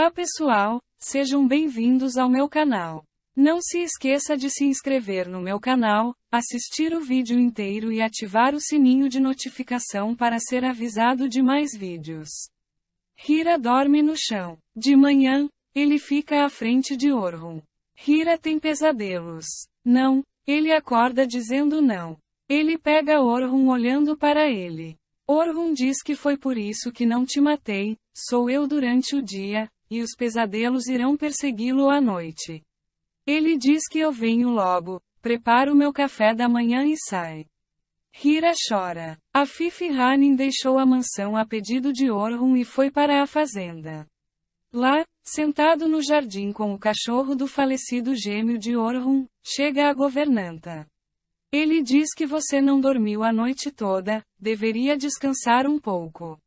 Olá pessoal, sejam bem-vindos ao meu canal. Não se esqueça de se inscrever no meu canal, assistir o vídeo inteiro e ativar o sininho de notificação para ser avisado de mais vídeos. Hira dorme no chão. De manhã, ele fica à frente de Orhun. Hira tem pesadelos. Não, ele acorda dizendo não. Ele pega Orhun olhando para ele. Orhun diz que foi por isso que não te matei, sou eu durante o dia, e os pesadelos irão persegui-lo à noite. Ele diz que eu venho logo, preparo meu café da manhã e sai. Hira chora. A Fifi Hanin deixou a mansão a pedido de Orhun e foi para a fazenda. Lá, sentado no jardim com o cachorro do falecido gêmeo de Orhun, chega a governanta. Ele diz que você não dormiu a noite toda, deveria descansar um pouco.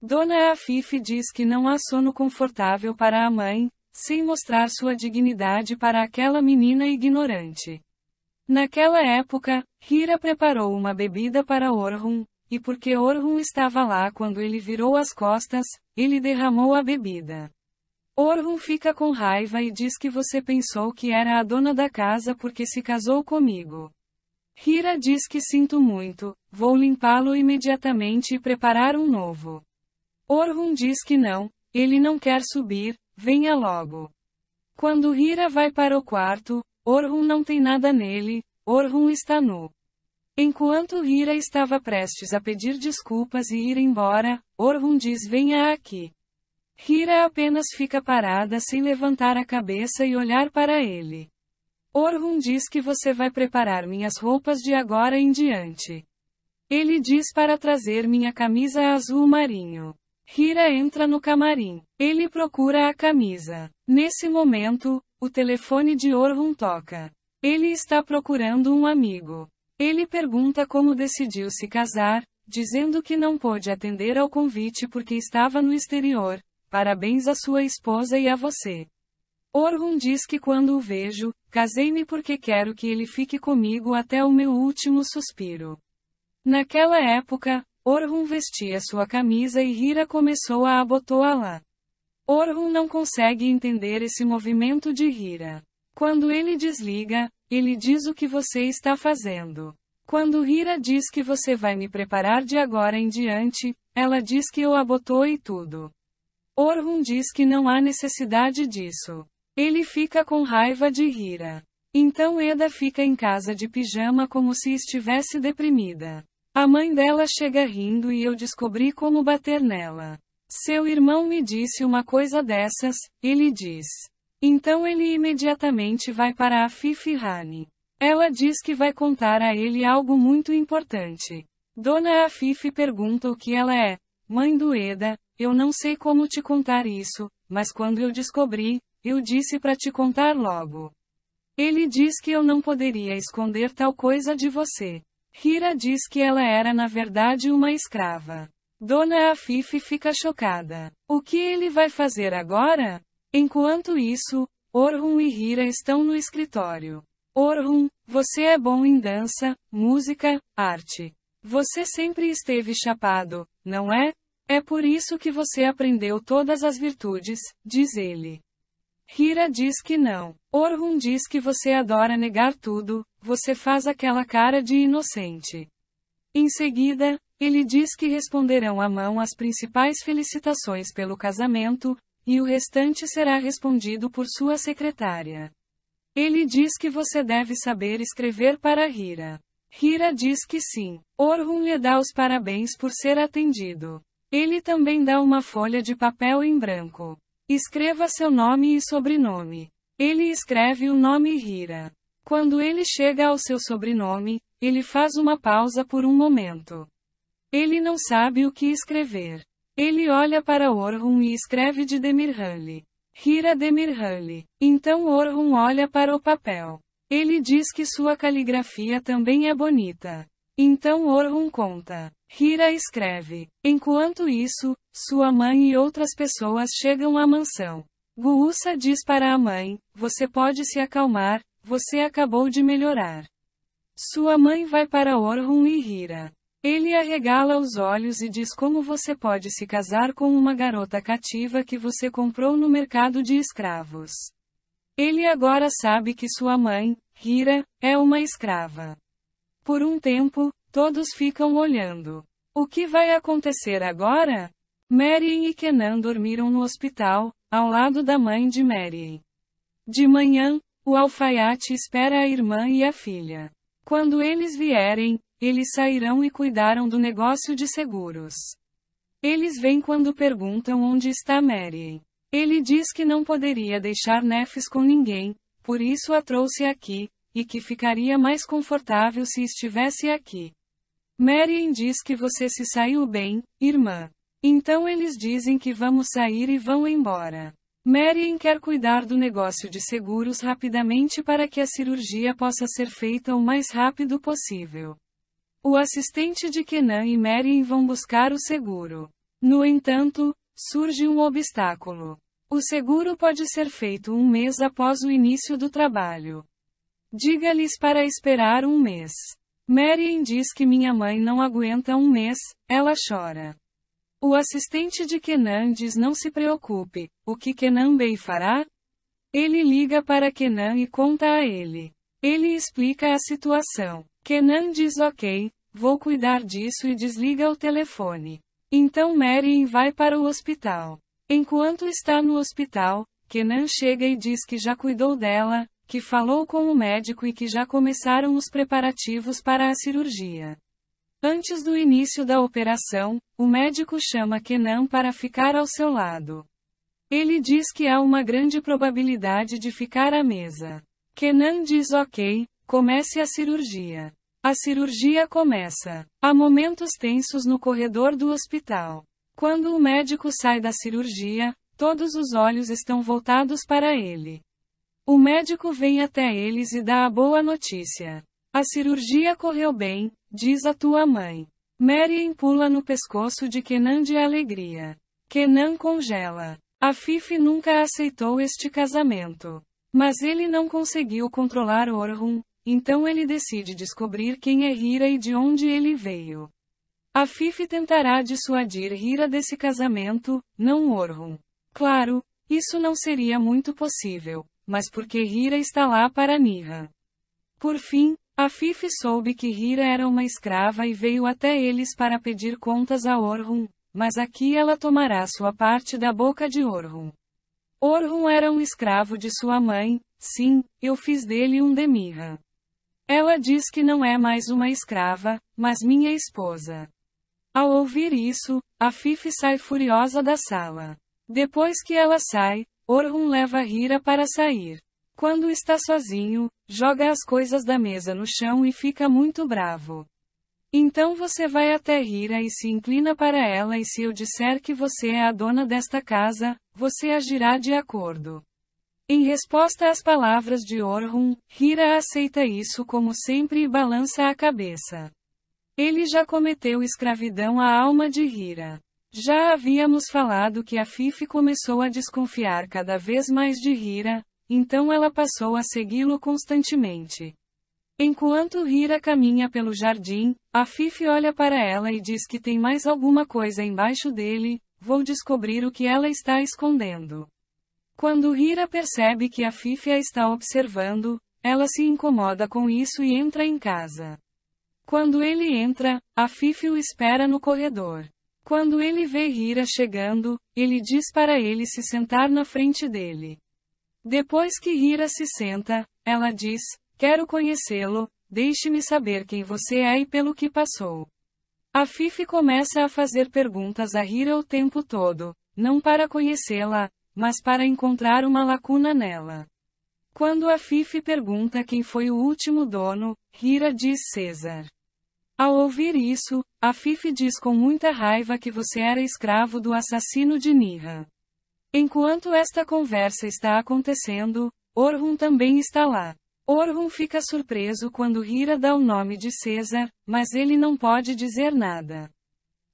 Dona Afif diz que não há sono confortável para a mãe, sem mostrar sua dignidade para aquela menina ignorante. Naquela época, Hira preparou uma bebida para Orhun, e porque Orhun estava lá quando ele virou as costas, ele derramou a bebida. Orhun fica com raiva e diz que você pensou que era a dona da casa porque se casou comigo. Hira diz que sinto muito, vou limpá-lo imediatamente e preparar um novo. Orhun diz que não, ele não quer subir, venha logo. Quando Hira vai para o quarto, Orhun não tem nada nele, Orhun está nu. Enquanto Hira estava prestes a pedir desculpas e ir embora, Orhun diz venha aqui. Hira apenas fica parada sem levantar a cabeça e olhar para ele. Orhun diz que você vai preparar minhas roupas de agora em diante. Ele diz para trazer minha camisa azul marinho. Hira entra no camarim. Ele procura a camisa. Nesse momento, o telefone de Orhun toca. Ele está procurando um amigo. Ele pergunta como decidiu se casar, dizendo que não pôde atender ao convite porque estava no exterior. Parabéns à sua esposa e a você. Orhun diz que quando o vejo, casei-me porque quero que ele fique comigo até o meu último suspiro. Naquela época, Orhun vestia sua camisa e Hira começou a abotoá-la. Orhun não consegue entender esse movimento de Hira. Quando ele desliga, ele diz o que você está fazendo. Quando Hira diz que você vai me preparar de agora em diante, ela diz que eu abotoei tudo. Orhun diz que não há necessidade disso. Ele fica com raiva de Hira. Então Eda fica em casa de pijama como se estivesse deprimida. A mãe dela chega rindo e eu descobri como bater nela. Seu irmão me disse uma coisa dessas, ele diz. Então ele imediatamente vai para a Fifi Rani. Ela diz que vai contar a ele algo muito importante. Dona Afife pergunta o que ela é. Mãe do Eda, eu não sei como te contar isso, mas quando eu descobri, eu disse para te contar logo. Ele diz que eu não poderia esconder tal coisa de você. Hira diz que ela era na verdade uma escrava. Dona Afife fica chocada. O que ele vai fazer agora? Enquanto isso, Orhun e Hira estão no escritório. Orhun, você é bom em dança, música, arte. Você sempre esteve chapado, não é? É por isso que você aprendeu todas as virtudes, diz ele. Hira diz que não. Orhun diz que você adora negar tudo, você faz aquela cara de inocente. Em seguida, ele diz que responderão à mão as principais felicitações pelo casamento, e o restante será respondido por sua secretária. Ele diz que você deve saber escrever para Hira. Hira diz que sim. Orhun lhe dá os parabéns por ser atendido. Ele também dá uma folha de papel em branco. Escreva seu nome e sobrenome. Ele escreve o nome Hira. Quando ele chega ao seu sobrenome, ele faz uma pausa por um momento. Ele não sabe o que escrever. Ele olha para Orhun e escreve de Demirhali. Hira Demirhali. Então Orhun olha para o papel. Ele diz que sua caligrafia também é bonita. Então Orhun conta. Hira escreve. Enquanto isso, sua mãe e outras pessoas chegam à mansão. Guusa diz para a mãe: Você pode se acalmar, você acabou de melhorar. Sua mãe vai para Orhun e Hira. Ele arregala os olhos e diz como você pode se casar com uma garota cativa que você comprou no mercado de escravos. Ele agora sabe que sua mãe, Hira, é uma escrava. Por um tempo, Todos ficam olhando. O que vai acontecer agora? Marian e Kenan dormiram no hospital, ao lado da mãe de Marian. De manhã, o alfaiate espera a irmã e a filha. Quando eles vierem, eles sairão e cuidarão do negócio de seguros. Eles vêm quando perguntam onde está Marian. Ele diz que não poderia deixar Nefes com ninguém, por isso a trouxe aqui, e que ficaria mais confortável se estivesse aqui. Marian diz que você se saiu bem, irmã. Então eles dizem que vamos sair e vão embora. Marian quer cuidar do negócio de seguros rapidamente para que a cirurgia possa ser feita o mais rápido possível. O assistente de Kenan e Marian vão buscar o seguro. No entanto, surge um obstáculo. O seguro pode ser feito um mês após o início do trabalho. Diga-lhes para esperar um mês. Marian diz que minha mãe não aguenta um mês, ela chora. O assistente de Kenan diz não se preocupe, o que Kenan Bey fará? Ele liga para Kenan e conta a ele. Ele explica a situação. Kenan diz ok, vou cuidar disso e desliga o telefone. Então Marian vai para o hospital. Enquanto está no hospital, Kenan chega e diz que já cuidou dela, que falou com o médico e que já começaram os preparativos para a cirurgia. Antes do início da operação, o médico chama Kenan para ficar ao seu lado. Ele diz que há uma grande probabilidade de ficar à mesa. Kenan diz ok, comece a cirurgia. A cirurgia começa. Há momentos tensos no corredor do hospital. Quando o médico sai da cirurgia, todos os olhos estão voltados para ele. O médico vem até eles e dá a boa notícia. A cirurgia correu bem, diz a tua mãe. Marian pula no pescoço de Kenan de alegria. Kenan congela. A Fifi nunca aceitou este casamento. Mas ele não conseguiu controlar Orhun, então ele decide descobrir quem é Hira e de onde ele veio. A Fifi tentará dissuadir Hira desse casamento, não Orhun. Claro, isso não seria muito possível, mas porque Hira está lá para Nirra. Por fim, a Fife soube que Hira era uma escrava e veio até eles para pedir contas a Orhun, mas aqui ela tomará sua parte da boca de Orhun. Orhun era um escravo de sua mãe, sim, eu fiz dele um demirra. Ela diz que não é mais uma escrava, mas minha esposa. Ao ouvir isso, a Fife sai furiosa da sala. Depois que ela sai, Orhun leva Hira para sair. Quando está sozinho, joga as coisas da mesa no chão e fica muito bravo. Então você vai até Hira e se inclina para ela e se eu disser que você é a dona desta casa, você agirá de acordo. Em resposta às palavras de Orhun, Hira aceita isso como sempre e balança a cabeça. Ele já cometeu escravidão à alma de Hira. Já havíamos falado que a Fifi começou a desconfiar cada vez mais de Hira, então ela passou a segui-lo constantemente. Enquanto Hira caminha pelo jardim, a Fifi olha para ela e diz que tem mais alguma coisa embaixo dele, vou descobrir o que ela está escondendo. Quando Hira percebe que a Fifi a está observando, ela se incomoda com isso e entra em casa. Quando ele entra, a Fifi o espera no corredor. Quando ele vê Hira chegando, ele diz para ele se sentar na frente dele. Depois que Hira se senta, ela diz: Quero conhecê-lo, deixe-me saber quem você é e pelo que passou. A Fifi começa a fazer perguntas a Hira o tempo todo, não para conhecê-la, mas para encontrar uma lacuna nela. Quando a Fifi pergunta quem foi o último dono, Hira diz César. Ao ouvir isso, a Fifi diz com muita raiva que você era escravo do assassino de Nira. Enquanto esta conversa está acontecendo, Orhun também está lá. Orhun fica surpreso quando Hira dá o nome de César, mas ele não pode dizer nada.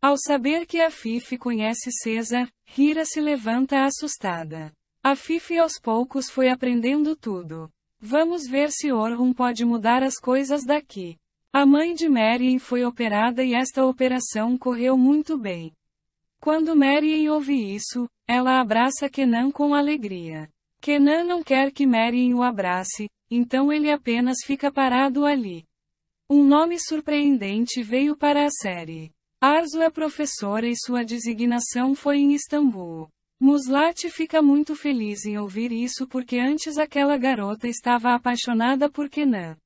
Ao saber que a Fifi conhece César, Hira se levanta assustada. A Fifi aos poucos foi aprendendo tudo. Vamos ver se Orhun pode mudar as coisas daqui. A mãe de Marian foi operada e esta operação correu muito bem. Quando Marian ouve isso, ela abraça Kenan com alegria. Kenan não quer que Marian o abrace, então ele apenas fica parado ali. Um nome surpreendente veio para a série. Arzu é professora e sua designação foi em Istambul. Muslat fica muito feliz em ouvir isso porque antes aquela garota estava apaixonada por Kenan.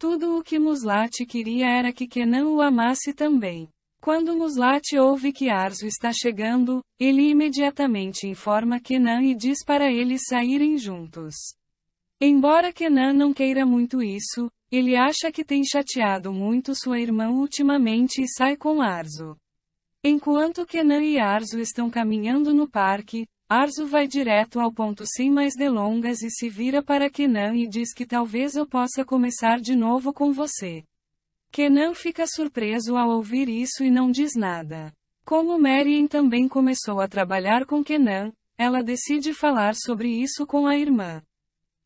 Tudo o que Muslat queria era que Kenan o amasse também. Quando Muslat ouve que Arzo está chegando, ele imediatamente informa Kenan e diz para eles saírem juntos. Embora Kenan não queira muito isso, ele acha que tem chateado muito sua irmã ultimamente e sai com Arzo. Enquanto Kenan e Arzo estão caminhando no parque, Arzu vai direto ao ponto sem mais delongas e se vira para Kenan e diz que talvez eu possa começar de novo com você. Kenan fica surpreso ao ouvir isso e não diz nada. Como Marian também começou a trabalhar com Kenan, ela decide falar sobre isso com a irmã.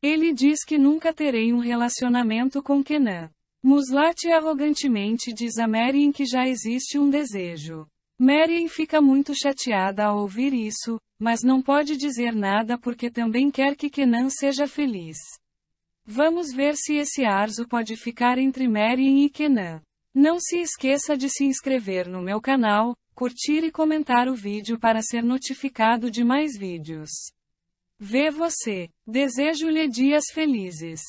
Ele diz que nunca terei um relacionamento com Kenan. Muslat arrogantemente diz a Marian que já existe um desejo. Marian fica muito chateada ao ouvir isso, mas não pode dizer nada porque também quer que Kenan seja feliz. Vamos ver se esse arzo pode ficar entre Marian e Kenan. Não se esqueça de se inscrever no meu canal, curtir e comentar o vídeo para ser notificado de mais vídeos. Vê você. Desejo-lhe dias felizes.